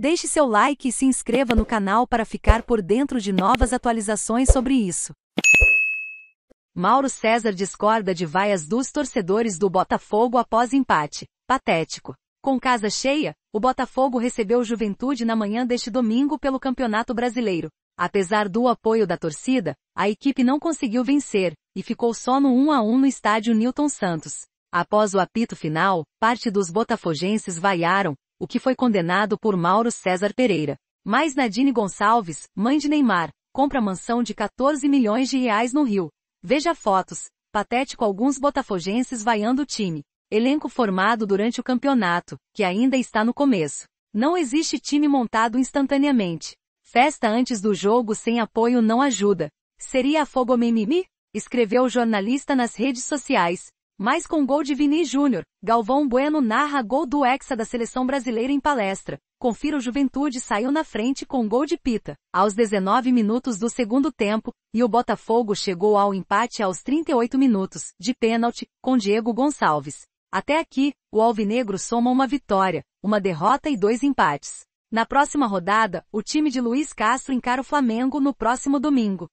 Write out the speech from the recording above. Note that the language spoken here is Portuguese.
Deixe seu like e se inscreva no canal para ficar por dentro de novas atualizações sobre isso. Mauro César discorda de vaias dos torcedores do Botafogo após empate. Patético. Com casa cheia, o Botafogo recebeu Juventude na manhã deste domingo pelo Campeonato Brasileiro. Apesar do apoio da torcida, a equipe não conseguiu vencer e ficou só no 1 a 1 no estádio Newton Santos. Após o apito final, parte dos botafogenses vaiaram, o que foi condenado por Mauro César Pereira. Mas Nadine Gonçalves, mãe de Neymar, compra mansão de 14 milhões de reais no Rio. Veja fotos, patético alguns botafogenses vaiando o time. Elenco formado durante o campeonato, que ainda está no começo. Não existe time montado instantaneamente. Festa antes do jogo sem apoio não ajuda. Seria fogo mimimi? Escreveu o jornalista nas redes sociais, mas com gol de Vini Júnior, Galvão Bueno narra gol do Hexa da seleção brasileira em palestra. Confira o Juventude saiu na frente com gol de Pita, aos 19 minutos do segundo tempo, e o Botafogo chegou ao empate aos 38 minutos, de pênalti, com Diego Gonçalves. Até aqui, o Alvinegro soma uma vitória, uma derrota e dois empates. Na próxima rodada, o time de Luiz Castro encara o Flamengo no próximo domingo.